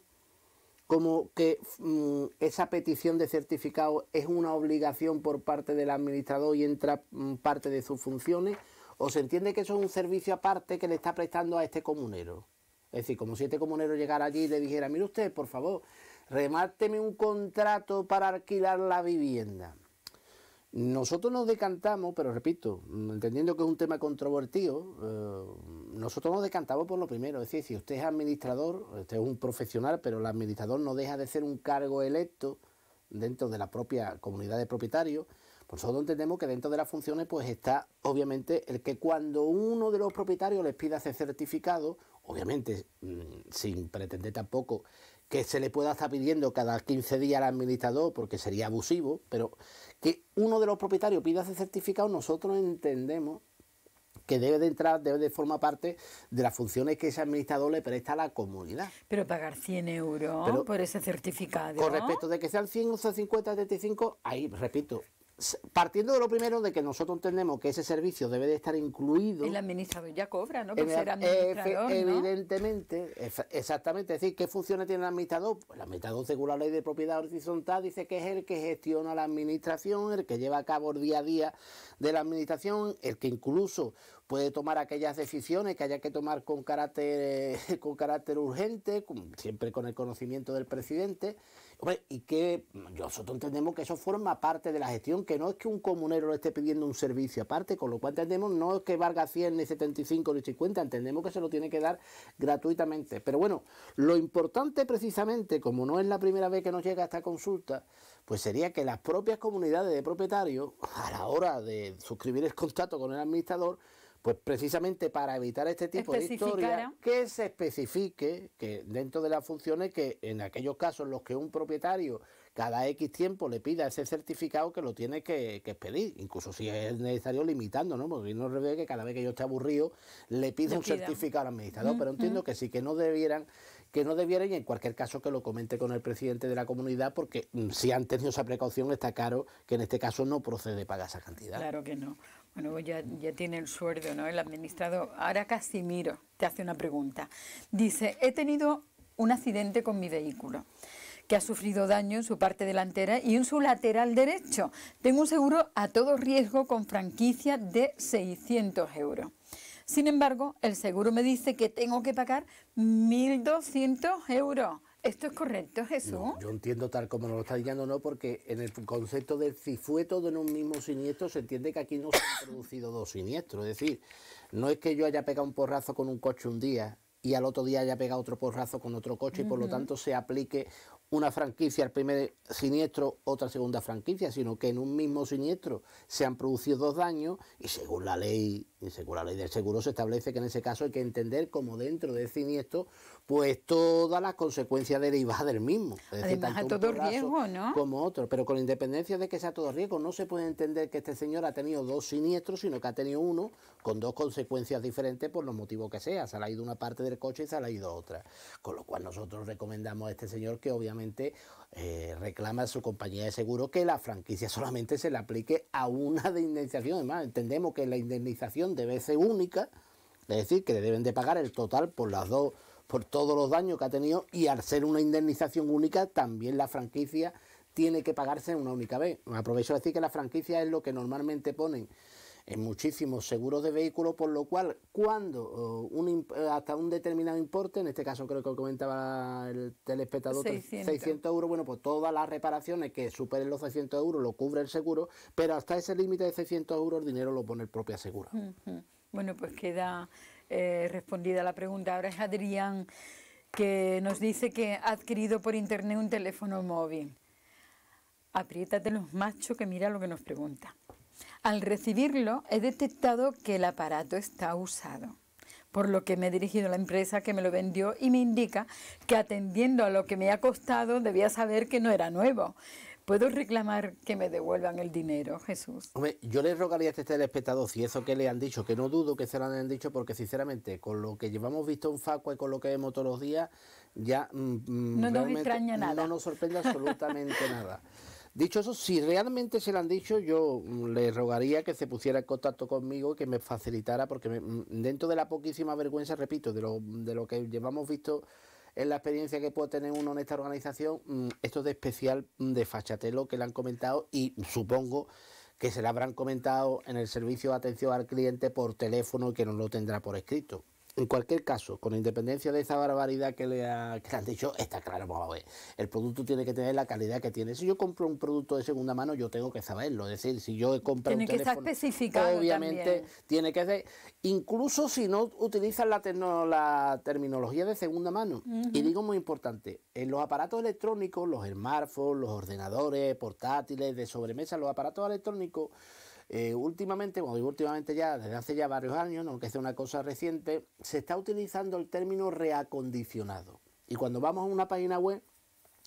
como que mm, esa petición de certificado es una obligación por parte del administrador y entra mm, parte de sus funciones, o se entiende que eso es un servicio aparte que le está prestando a este comunero. Es decir, como si este comunero llegara allí y le dijera, mire usted, por favor, remárteme un contrato para alquilar la vivienda. Nosotros nos decantamos, pero repito, mm, entendiendo que es un tema controvertido, eh, nosotros nos decantamos por lo primero. Es decir, si usted es administrador, usted es un profesional, pero el administrador no deja de ser un cargo electo dentro de la propia comunidad de propietarios, pues nosotros entendemos que dentro de las funciones pues está obviamente el que cuando uno de los propietarios les pida ese certificado, obviamente mm, sin pretender tampoco que se le pueda estar pidiendo cada 15 días al administrador, porque sería abusivo, pero que uno de los propietarios pida ese certificado, nosotros entendemos que debe de entrar, debe de formar parte de las funciones que ese administrador le presta a la comunidad. Pero pagar 100 euros por ese certificado. Con respecto de que sean 100 150, 75, ahí, repito, Partiendo de lo primero de que nosotros entendemos que ese servicio debe de estar incluido. El administrador ya cobra, ¿no? Eh, evidentemente, exactamente. Es decir, ¿qué funciones tiene el administrador? Pues el administrador, según la ley de propiedad horizontal, dice que es el que gestiona la administración, el que lleva a cabo el día a día de la administración, el que incluso puede tomar aquellas decisiones que haya que tomar con carácter, con carácter urgente, siempre con el conocimiento del presidente. y que nosotros entendemos que eso forma parte de la gestión, que no es que un comunero le esté pidiendo un servicio aparte, con lo cual entendemos no es que valga 100, ni 75, ni 50, entendemos que se lo tiene que dar gratuitamente. Pero bueno, lo importante precisamente, como no es la primera vez que nos llega esta consulta, pues sería que las propias comunidades de propietarios, a la hora de suscribir el contrato con el administrador, pues precisamente para evitar este tipo de historia ¿eh? que se especifique que dentro de las funciones que en aquellos casos en los que un propietario cada X tiempo le pida ese certificado que lo tiene que, expedir, pedir, incluso si es necesario limitando, ¿no? Porque no revés que cada vez que yo esté aburrido le pido un certificado al administrador, pero entiendo que sí que no debieran que no debieran y en cualquier caso que lo comente con el presidente de la comunidad porque mm, si han tenido esa precaución está claro que en este caso no procede pagar esa cantidad. Claro que no. Bueno, ya, ya tiene el sueldo, ¿no? El administrador. Ahora Casimiro te hace una pregunta. Dice, he tenido un accidente con mi vehículo que ha sufrido daño en su parte delantera y en su lateral derecho. Tengo un seguro a todo riesgo con franquicia de 600 euros. Sin embargo, el seguro me dice que tengo que pagar 1.200 euros. ¿Esto es correcto, Jesús? yo entiendo tal como nos lo está diciendo, no, porque en el concepto de si fue todo en un mismo siniestro, se entiende que aquí no se han producido dos siniestros. Es decir, no es que yo haya pegado un porrazo con un coche un día y al otro día haya pegado otro porrazo con otro coche y por lo tanto se aplique una franquicia al primer siniestro, otra segunda franquicia, sino que en un mismo siniestro se han producido dos daños y según la ley la ley del seguro se establece que en ese caso hay que entender como dentro del siniestro, pues todas las consecuencias derivadas del mismo. decir, a todo riesgo, ¿no? Como otro. Pero con independencia de que sea todo riesgo, no se puede entender que este señor ha tenido dos siniestros, sino que ha tenido uno con dos consecuencias diferentes por los motivos que sea. Se ha ido una parte del coche y se le ha ido otra. Con lo cual nosotros recomendamos a este señor que obviamente eh, reclama su compañía de seguro que la franquicia solamente se le aplique a una de indemnización. Además, entendemos que la indemnización debe ser única, es decir, que le deben de pagar el total por las dos, por todos los daños que ha tenido, y al ser una indemnización única, también la franquicia tiene que pagarse una única vez. Aprovecho de decir que la franquicia es lo que normalmente ponen en muchísimos seguros de vehículos, por lo cual cuando oh, eh, hasta un determinado importe, en este caso creo que lo comentaba el telespectador, 600. Pues, euros, bueno, pues todas las reparaciones que superen los 600 euros lo cubre el seguro, pero hasta ese límite de 600 euros el dinero lo pone el propio asegurado. Bueno, pues queda eh, respondida la pregunta. Ahora es Adrián que nos dice que ha adquirido por internet un teléfono móvil. Apriétate los machos que mira lo que nos pregunta. Al recibirlo, he detectado que el aparato está usado, por lo que me he dirigido a la empresa que me lo vendió y me indica que atendiendo a lo que me ha costado, debía saber que no era nuevo. ¿Puedo reclamar que me devuelvan el dinero, Jesús? Hombre, yo le rogaría a este telespectador, si eso que le han dicho, que no dudo que se lo han dicho, porque sinceramente, con lo que llevamos visto en Facua y con lo que vemos todos los días, ya. Mm, mm, nada. No nos sorprende absolutamente nada. Dicho eso, si realmente se lo han dicho, yo mm, le rogaría que se pusiera en contacto conmigo que me facilitara, porque mm, dentro de la poquísima vergüenza, repito, de lo, que llevamos visto en la experiencia que puede tener uno en esta organización, mm, esto es de especial de fachatelo que le han comentado y supongo que se le habrán comentado en el servicio de atención al cliente por teléfono y que no lo tendrá por escrito. En cualquier caso, con independencia de esa barbaridad que le, han dicho, está claro, vamos a ver, el producto tiene que tener la calidad que tiene. Si yo compro un producto de segunda mano, yo tengo que saberlo. Es decir, si yo compro tiene que estar especificado obviamente tiene que ser, incluso si no utilizan la, la terminología de segunda mano. Y digo muy importante, en los aparatos electrónicos, los smartphones, los ordenadores portátiles de sobremesa, los aparatos electrónicos eh, últimamente, bueno, últimamente ya, desde hace ya varios años, aunque sea una cosa reciente, se está utilizando el término reacondicionado. Y cuando vamos a una página web,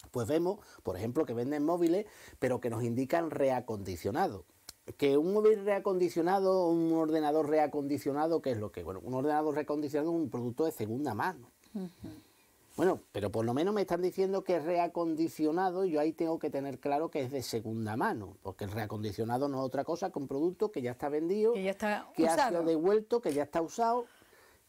pues vemos, por ejemplo, que venden móviles, pero que nos indican reacondicionado. Que un móvil reacondicionado, un ordenador reacondicionado, ¿qué es lo que? Bueno, un ordenador reacondicionado es un producto de segunda mano. Bueno, pero por lo menos me están diciendo que es reacondicionado, yo ahí tengo que tener claro que es de segunda mano, porque el reacondicionado no es otra cosa que un producto que ya está vendido, que ya está ha sido devuelto, que ya está usado,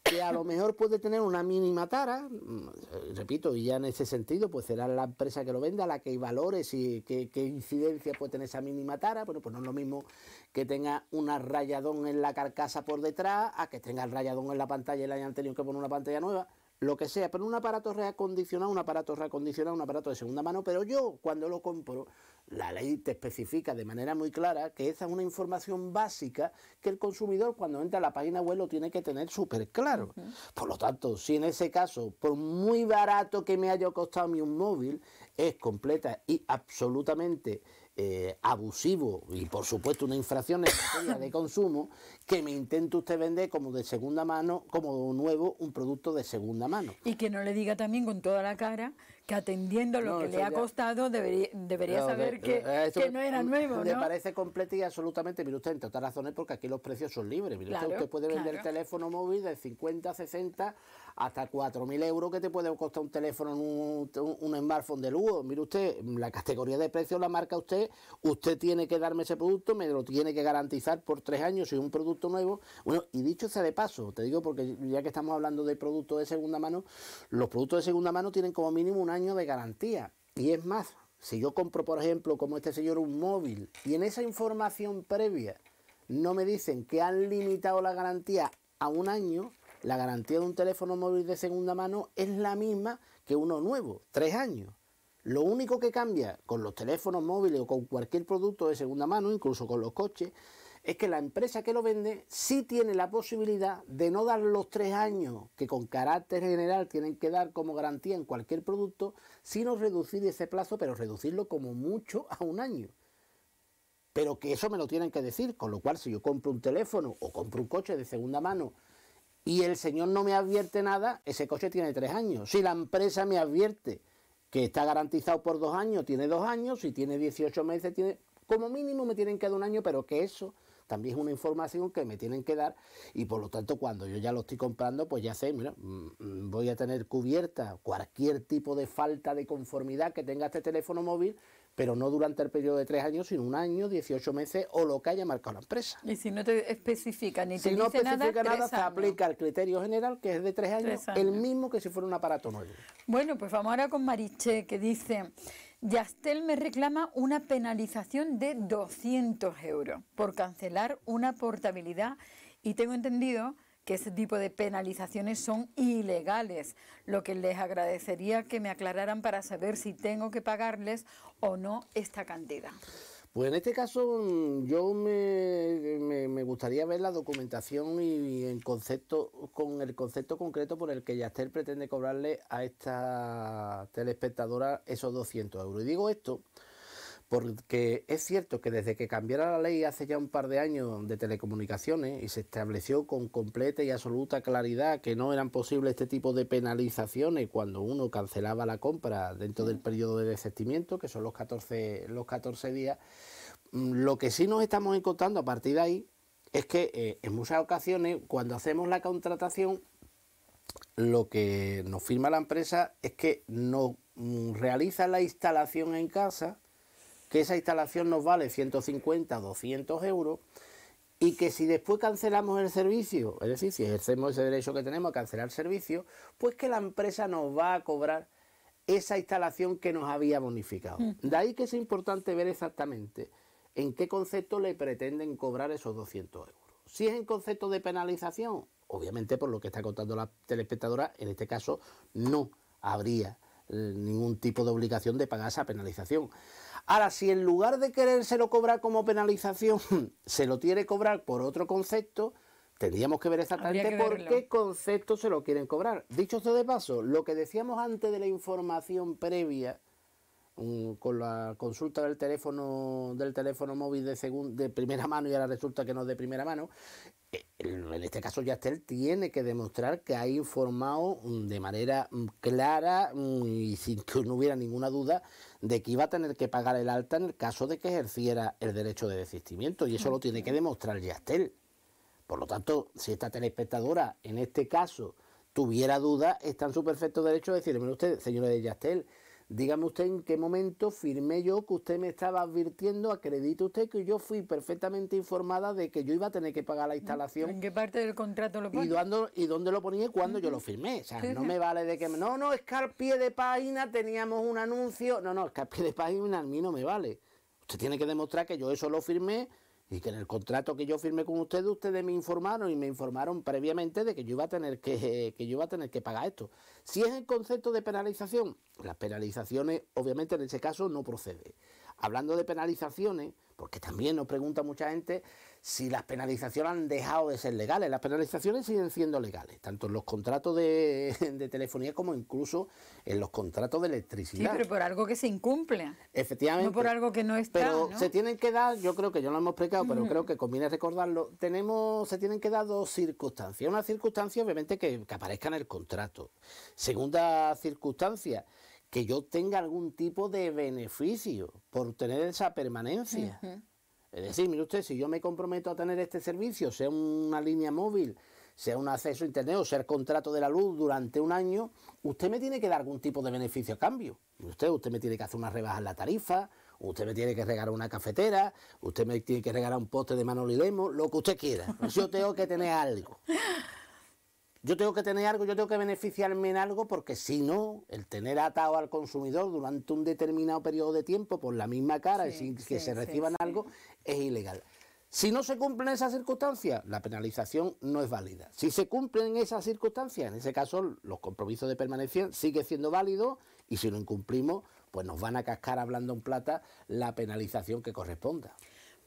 que a lo mejor puede tener una mínima tara, mm, repito, y ya en ese sentido, pues será la empresa que lo venda la que hay valores y qué incidencia puede tener esa mínima tara, bueno, pues no es lo mismo que tenga un rayadón en la carcasa por detrás, a que tenga el rayadón en la pantalla y año hayan tenido que poner una pantalla nueva lo que sea, pero un aparato reacondicionado, un aparato reacondicionado, un aparato de segunda mano, pero yo cuando lo compro, la ley te especifica de manera muy clara que esa es una información básica que el consumidor cuando entra a la página web lo tiene que tener súper claro. Por lo tanto, si en ese caso, por muy barato que me haya costado mi un móvil, es completa y absolutamente eh, abusivo y por supuesto una infracción en de consumo que me intente usted vender como de segunda mano, como nuevo, un producto de segunda mano. Y que no le diga también con toda la cara que atendiendo lo que le ha costado debería, debería saber eh, que, no era nuevo. Me parece completo y absolutamente, mire usted, entre razones porque aquí los precios son libres. usted, puede vender teléfono móvil de 50 a 60 hasta 4.000 euros que te puede costar un teléfono, un, un smartphone de lujo. Mire usted, la categoría de precio la marca usted, usted tiene que darme ese producto, me lo tiene que garantizar por tres años si es un producto nuevo. Bueno, y dicho sea de paso, te digo porque ya que estamos hablando de productos de segunda mano, los productos de segunda mano tienen como mínimo un año de garantía. Y es más, si yo compro, por ejemplo, como este señor, un móvil y en esa información previa no me dicen que han limitado la garantía a un año, la garantía de un teléfono móvil de segunda mano es la misma que uno nuevo, tres años. Lo único que cambia con los teléfonos móviles o con cualquier producto de segunda mano, incluso con los coches, es que la empresa que lo vende sí tiene la posibilidad de no dar los tres años que con carácter general tienen que dar como garantía en cualquier producto, sino reducir ese plazo, pero reducirlo como mucho a un año. Pero que eso me lo tienen que decir, con lo cual si yo compro un teléfono o compro un coche de segunda mano y el señor no me advierte nada, ese coche tiene tres años. Si la empresa me advierte que está garantizado por dos años, tiene dos años, si tiene 18 meses, tiene como mínimo me tienen que dar un año, pero que eso también es una información que me tienen que dar y por lo tanto cuando yo ya lo estoy comprando, pues ya sé, mira, mm, voy a tener cubierta cualquier tipo de falta de conformidad que tenga este teléfono móvil pero no durante el periodo de tres años, sino un año, 18 meses o lo que haya marcado la empresa. Y si no te especifica ni si no especifica nada, se aplica el criterio general, que es de tres años, el mismo que si fuera un aparato nuevo. Bueno, pues vamos ahora con Mariche, que dice, Yastel me reclama una penalización de 200 euros por cancelar una portabilidad y tengo entendido que ese tipo de penalizaciones son ilegales, lo que les agradecería que me aclararan para saber si tengo que pagarles o no esta cantidad. Pues en este caso mm, yo me, gustaría ver la documentación y, en concepto, con el concepto concreto por el que Yastel pretende cobrarle a esta telespectadora esos 200 euros. Y digo esto porque es cierto que desde que cambiara la ley hace ya un par de años de telecomunicaciones y se estableció con completa y absoluta claridad que no eran posibles este tipo de penalizaciones cuando uno cancelaba la compra dentro del periodo de desestimiento, que son los 14, los 14 días, mm, lo que sí nos estamos encontrando a partir de ahí es que eh, en muchas ocasiones cuando hacemos la contratación lo que nos firma la empresa es que nos mm, realiza la instalación en casa, que esa instalación nos vale 150, 200 euros y que si después cancelamos el servicio, es decir, si ejercemos ese derecho que tenemos a cancelar el servicio, pues que la empresa nos va a cobrar esa instalación que nos había bonificado. Mm. De ahí que es importante ver exactamente en qué concepto le pretenden cobrar esos 200 euros. Si es en concepto de penalización, obviamente por lo que está contando la telespectadora, en este caso no habría eh, ningún tipo de obligación de pagar esa penalización. Ahora, si en lugar de querérselo cobrar como penalización, se lo quiere cobrar por otro concepto, tendríamos que ver exactamente por qué concepto se lo quieren cobrar. Dicho esto de paso, lo que decíamos antes de la información previa con la consulta del teléfono del teléfono móvil de de primera mano y ahora resulta que no es de primera mano eh, en este caso Yastel tiene que demostrar que ha informado de manera mm, clara mm, y sin que no hubiera ninguna duda de que iba a tener que pagar el alta en el caso de que ejerciera el derecho de desistimiento y eso lo tiene que demostrar Yastel. Por lo tanto, si esta telespectadora en este caso tuviera duda, está en su perfecto derecho de decirme usted, señores de Yastel, Dígame usted en qué momento firmé yo que usted me estaba advirtiendo, acredite usted que yo fui perfectamente informada de que yo iba a tener que pagar la instalación. ¿En qué parte del contrato lo ponía? ¿Y, dónde, lo ponía y cuándo yo lo firmé? O sea, no me vale de que... No, no, es que al pie de página teníamos un anuncio... No, no, es al pie de página a mí no me vale. Usted tiene que demostrar que yo eso lo firmé y que en el contrato que yo firmé con ustedes, ustedes me informaron y me informaron previamente de que yo iba a tener que, yo iba a tener que pagar esto. Si es el concepto de penalización, las penalizaciones, obviamente en ese caso, no procede hablando de penalizaciones, porque también nos pregunta mucha gente si las penalizaciones han dejado de ser legales. Las penalizaciones siguen siendo legales, tanto en los contratos de, telefonía como incluso en los contratos de electricidad. Sí, pero por algo que se incumple. Efectivamente. No por algo que no está. Pero se tienen que dar, yo creo que ya lo hemos explicado, pero creo que conviene recordarlo, tenemos, se tienen que dar dos circunstancias. Una circunstancia, obviamente, que aparezca en el contrato. Segunda circunstancia, que yo tenga algún tipo de beneficio por tener esa permanencia. Es decir, mire usted, si yo me comprometo a tener este servicio, sea una línea móvil, sea un acceso a Internet o sea el contrato de la luz durante un año, usted me tiene que dar algún tipo de beneficio a cambio. Usted, usted me tiene que hacer una rebaja en la tarifa, usted me tiene que regalar una cafetera, usted me tiene que regalar un poste de Manolilemo, lo que usted quiera. Yo tengo que tener algo. Yo tengo que tener algo, yo tengo que beneficiarme en algo, porque si no, el tener atado al consumidor durante un determinado periodo de tiempo por la misma cara y sin que se reciban algo, es ilegal. Si no se cumplen esas circunstancias, la penalización no es válida. Si se cumplen esas circunstancias, en ese caso los compromisos de permanencia sigue siendo válidos y si lo incumplimos, pues nos van a cascar hablando en plata la penalización que corresponda.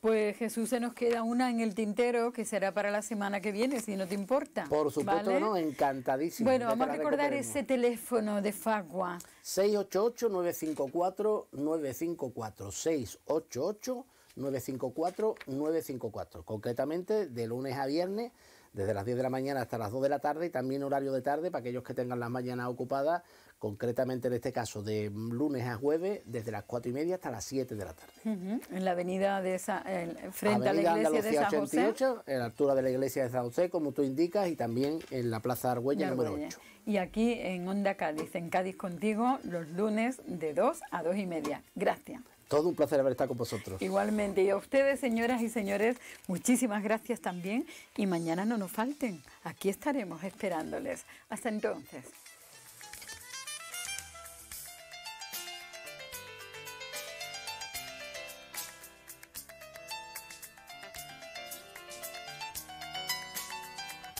Pues Jesús, se nos queda una en el tintero que será para la semana que viene, si no te importa. Por supuesto no, encantadísimo. Bueno, vamos a recordar ese teléfono de Fagua. 688-954-954. 688-954-954. Concretamente de lunes a viernes, desde las 10 de la mañana hasta las 2 de la tarde y también horario de tarde para aquellos que tengan las mañanas ocupadas concretamente en este caso de lunes a jueves, desde las 4 y media hasta las 7 de la tarde. En la avenida de esa, frente a la iglesia de San José. en la altura de la iglesia de San José, como tú indicas, y también en la plaza número 8. Y aquí en Onda Cádiz, en Cádiz contigo, los lunes de 2 a 2 y media. Gracias. Todo un placer haber estado con vosotros. Igualmente, y a ustedes, señoras y señores, muchísimas gracias también. Y mañana no nos falten, aquí estaremos esperándoles. Hasta entonces.